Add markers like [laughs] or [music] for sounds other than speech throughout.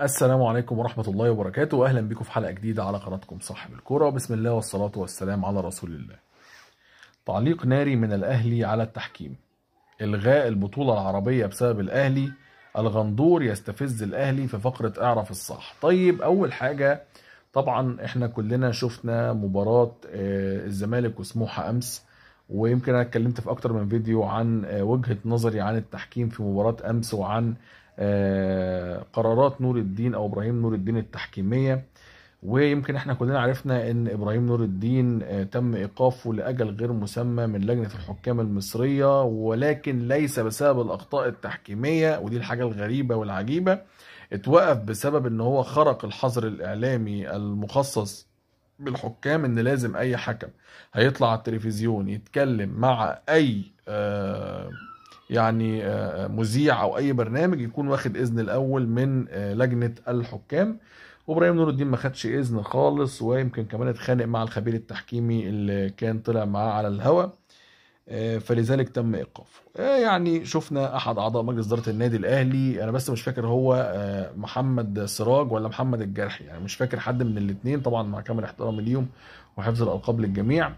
السلام عليكم ورحمة الله وبركاته أهلا بكم في حلقة جديدة على قناتكم صاحب الكرة بسم الله والصلاة والسلام على رسول الله تعليق ناري من الأهلي على التحكيم إلغاء البطولة العربية بسبب الأهلي الغندور يستفز الأهلي في فقرة أعرف الصح طيب أول حاجة طبعا احنا كلنا شفنا مباراة آه، الزمالك وسموحة أمس ويمكن انا اتكلمت في اكتر من فيديو عن آه، وجهه نظري عن التحكيم في مباراه امس وعن آه، قرارات نور الدين او ابراهيم نور الدين التحكيميه ويمكن احنا كلنا عرفنا ان ابراهيم نور الدين آه، تم ايقافه لاجل غير مسمى من لجنه الحكام المصريه ولكن ليس بسبب الاخطاء التحكيميه ودي الحاجه الغريبه والعجيبه اتوقف بسبب ان هو خرق الحظر الاعلامي المخصص بالحكام ان لازم اي حكم هيطلع على التلفزيون يتكلم مع اي آه يعني آه، آه، مذيع او اي برنامج يكون واخد اذن الاول من آه، لجنه الحكام وابراهيم نور الدين ما خدش اذن خالص ويمكن كمان اتخانق مع الخبير التحكيمي اللي كان طلع معاه على الهوا فلذلك تم ايقافه يعني شفنا احد اعضاء مجلس اداره النادي الاهلي انا بس مش فاكر هو محمد سراج ولا محمد الجرحي يعني مش فاكر حد من الاثنين طبعا مع كامل احترامي ليهم وحفظ الالقاب للجميع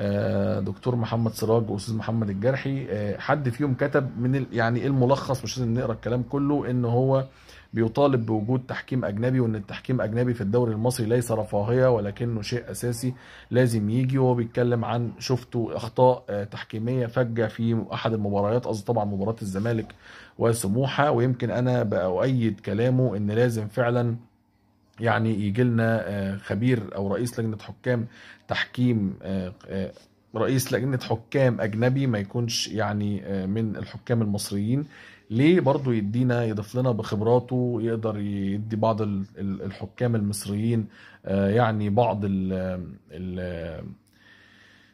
آه، دكتور محمد سراج واستاذ محمد الجرحي آه، حد فيهم كتب من يعني الملخص مش لازم نقرا الكلام كله ان هو بيطالب بوجود تحكيم اجنبي وان التحكيم اجنبي في الدوري المصري ليس رفاهيه ولكنه شيء اساسي لازم يجي وهو بيتكلم عن شفته اخطاء آه، تحكيميه فجه في احد المباريات قصدي طبعا مباراه الزمالك وسموحه ويمكن انا باؤيد كلامه ان لازم فعلا يعني يجي لنا آه، خبير او رئيس لجنه حكام تحكيم آه، آه، رئيس لجنه حكام اجنبي ما يكونش يعني من الحكام المصريين ليه برضو يدينا يضيف لنا بخبراته يقدر يدي بعض الحكام المصريين يعني بعض ال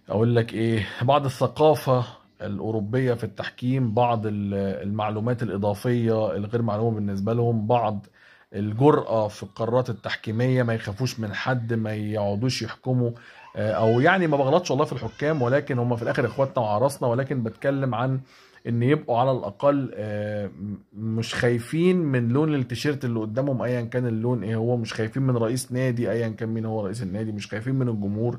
اقول لك ايه بعض الثقافه الاوروبيه في التحكيم بعض المعلومات الاضافيه الغير معلومه بالنسبه لهم بعض الجرأة في القرارات التحكيمية ما يخافوش من حد ما يقعدوش يحكموا آه، او يعني ما بغلطش والله في الحكام ولكن هم في الاخر اخواتنا وعراسنا ولكن بتكلم عن ان يبقوا على الاقل آه، مش خايفين من لون التيشيرت اللي قدامهم ايا كان اللون ايه هو مش خايفين من رئيس نادي ايا كان مين هو رئيس النادي مش خايفين من الجمهور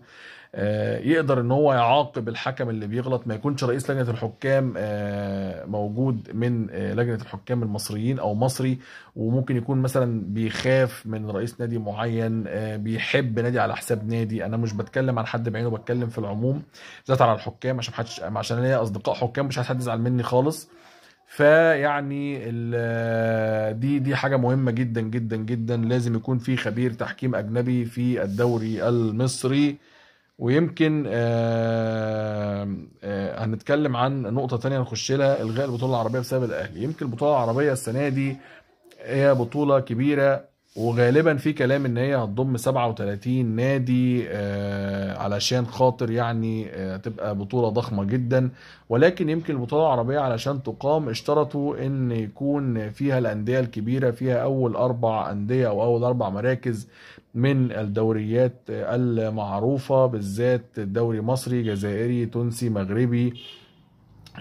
آه، يقدر ان هو يعاقب الحكم اللي بيغلط ما يكونش رئيس لجنه الحكام آه، موجود من لجنه الحكام المصريين او مصري وممكن يكون مثلا بيخاف من رئيس نادي معين بيحب نادي على حساب نادي انا مش بتكلم عن حد بعينه بتكلم في العموم ذات على الحكام عشان محدش عشان ليا اصدقاء حكام مش حد يزعل مني مني خالص فيعني دي دي حاجه مهمه جدا جدا جدا لازم يكون في خبير تحكيم اجنبي في الدوري المصري ويمكن آآ آه، آآ آه، هنتكلم عن نقطة تانية نخش لها إلغاء البطولة العربية بسبب الأهلي يمكن البطولة العربية السنة دي هي بطولة كبيرة وغالبا في كلام ان هي هتضم 37 نادي آه، علشان خاطر يعني آه، تبقى بطوله ضخمه جدا ولكن يمكن البطوله العربيه علشان تقام اشترطوا ان يكون فيها الانديه الكبيره فيها اول اربع انديه او اول اربع مراكز من الدوريات المعروفه بالذات الدوري مصري جزائري تونسي مغربي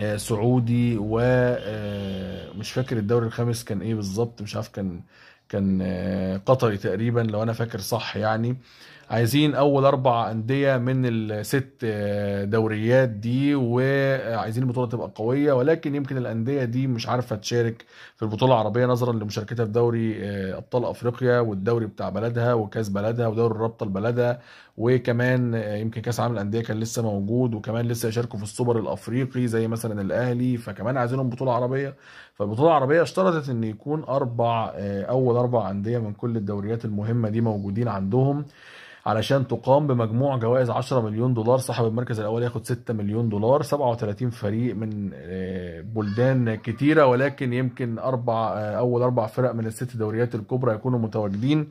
آه، سعودي ومش فاكر الدوري الخامس كان ايه بالظبط مش عارف كان كان آه، قطري تقريبا لو انا فاكر صح يعني عايزين اول اربع انديه من الست آه، دوريات دي وعايزين البطوله تبقى قويه ولكن يمكن الانديه دي مش عارفه تشارك في البطوله العربيه نظرا لمشاركتها في دوري آه، ابطال افريقيا والدوري بتاع بلدها وكاس بلدها ودوري الرابطه لبلدها وكمان آه، يمكن كاس عالم الانديه كان لسه موجود وكمان لسه يشاركوا في السوبر الافريقي زي مثلا الاهلي فكمان عايزينهم بطوله عربيه فالبطوله العربيه اشترطت ان يكون اربع اول اربع انديه من كل الدوريات المهمه دي موجودين عندهم علشان تقام بمجموع جوائز 10 مليون دولار صاحب المركز الاول ياخد 6 مليون دولار 37 فريق من آه، بلدان كتيره ولكن يمكن اربع آه، اول اربع فرق من الست دوريات الكبرى يكونوا متواجدين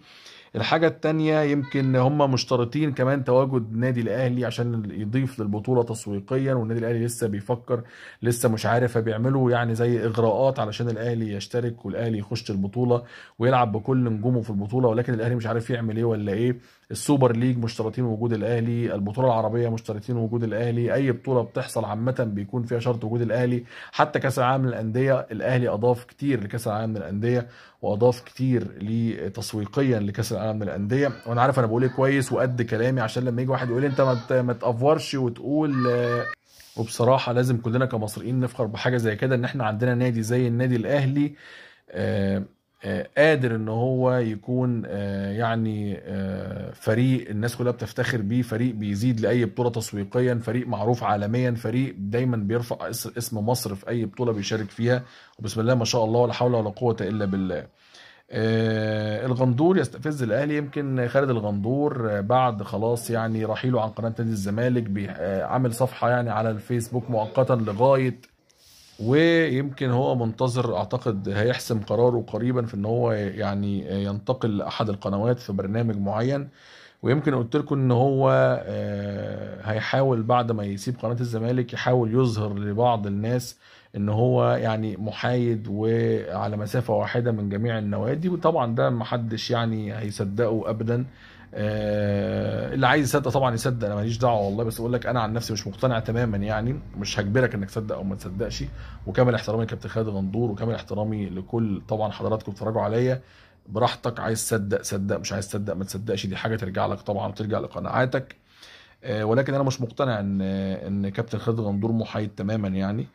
الحاجه الثانيه يمكن هم مشترطين كمان تواجد نادي الاهلي عشان يضيف للبطوله تسويقيا والنادي الاهلي لسه بيفكر لسه مش عارف بيعملوا يعني زي اغراءات علشان الاهلي يشترك والاهلي يخش البطوله ويلعب بكل نجومه في البطوله ولكن الاهلي مش عارف يعمل ايه ولا ايه السوبر ليج مشترطين وجود الاهلي البطوله العربيه مشترطين وجود الاهلي اي بطوله بتحصل عامه بيكون فيها شرط وجود الاهلي حتى كاس العالم للانديه الاهلي اضاف كتير لكاس العالم للانديه واضاف كتير لتسويقيا لكاس العالم انا من الانديه وانا عارف انا بقول ايه كويس وقد كلامي عشان لما يجي واحد يقول لي انت ما تافورش وتقول آه، وبصراحه لازم كلنا كمصريين نفخر بحاجه زي كده ان احنا عندنا نادي زي النادي الاهلي آه، آه، قادر ان هو يكون يعني فريق الناس كلها بتفتخر بيه فريق بيزيد لاي بطوله تسويقيا فريق معروف عالميا فريق دايما بيرفع اسم مصر في اي بطوله بيشارك فيها وبسم الله ما شاء الله ولا حول ولا قوه الا بالله آه، الغندور يستفز الاهلي يمكن خالد الغندور آه، بعد خلاص يعني رحيله عن قناه نادي الزمالك آه، عامل صفحه يعني على الفيسبوك مؤقتا لغايه ويمكن هو منتظر اعتقد هيحسم قراره قريبا في ان هو يعني ينتقل لاحد القنوات في برنامج معين ويمكن قلت لكم ان هو هيحاول بعد ما يسيب قناه الزمالك يحاول يظهر لبعض الناس ان هو يعني محايد وعلى مسافه واحده من جميع النوادي وطبعا ده محدش يعني هيصدقه ابدا آه، اللي عايز يصدق طبعا يصدق انا ماليش دعوه والله بس اقول لك انا عن نفسي مش مقتنع تماما يعني مش هجبرك انك تصدق او ما تصدقش وكامل احترامي لكابتن خالد غندور وكامل احترامي لكل طبعا حضراتكم اتفرجوا عليا براحتك عايز تصدق صدق مش عايز تصدق ما تصدقش دي حاجه ترجع لك طبعا وترجع لقناعاتك آه، ولكن انا مش مقتنع ان ان كابتن خالد غندور محايد تماما يعني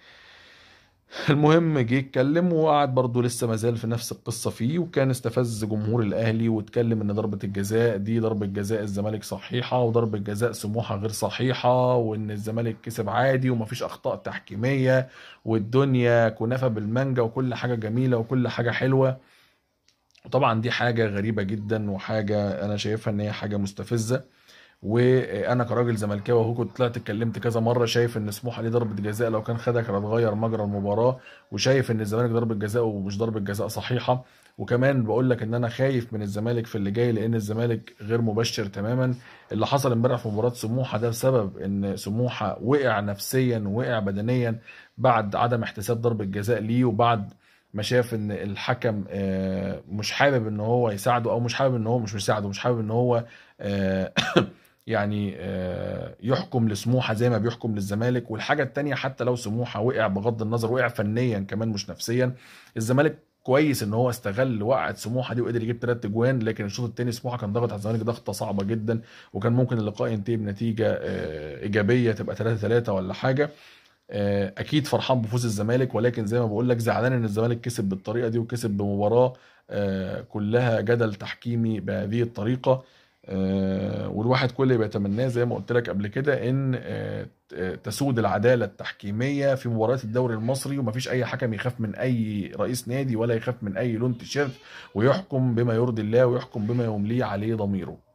[laughs] المهم جه اتكلم وقعد برضه لسه ما زال في نفس القصه فيه وكان استفز جمهور الاهلي واتكلم ان ضربه الجزاء دي ضربه جزاء الزمالك صحيحه وضربه جزاء سموحه غير صحيحه وان الزمالك كسب عادي ومفيش اخطاء تحكيميه والدنيا كنافه بالمانجا وكل حاجه جميله وكل حاجه حلوه وطبعا دي حاجه غريبه جدا وحاجه انا شايفها ان هي حاجه مستفزه وانا كراجل زملكاوي اهو كنت طلعت اتكلمت كذا مره شايف ان سموحه ليه ضربه جزاء لو كان خدها كان هتغير مجرى المباراه وشايف ان الزمالك ضربه جزاء ومش ضربه جزاء صحيحه وكمان بقول لك ان انا خايف من الزمالك في اللي جاي لان الزمالك غير مبشر تماما اللي حصل امبارح في مباراه سموحه ده بسبب ان سموحه وقع نفسيا وقع بدنيا بعد عدم احتساب ضربه جزاء ليه وبعد ما شاف ان الحكم آه، مش حابب ان هو يساعده او مش حابب ان هو مش مساعده مش حابب ان هو آه، يعني آه، يحكم لسموحه زي ما بيحكم للزمالك والحاجه الثانيه حتى لو سموحه وقع بغض النظر وقع فنيا كمان مش نفسيا الزمالك كويس ان هو استغل وقعت سموحه دي وقدر يجيب ثلاث اجوان لكن الشوط الثاني سموحه كان ضاغط على الزمالك ضغطه صعبه جدا وكان ممكن اللقاء ينتهي بنتيجه آه، ايجابيه تبقى 3 3 ولا حاجه آه، اكيد فرحان بفوز الزمالك ولكن زي ما بقول لك زعلان ان الزمالك كسب بالطريقه دي وكسب بمباراه كلها جدل تحكيمي بهذه الطريقه آه، والواحد كل اللي بيتمناه زي ما قلت لك قبل كده ان آه، تسود العداله التحكيميه في مباريات الدوري المصري ومفيش اي حكم يخاف من اي رئيس نادي ولا يخاف من اي لون تيشيرت ويحكم بما يرضي الله ويحكم بما يمليه عليه ضميره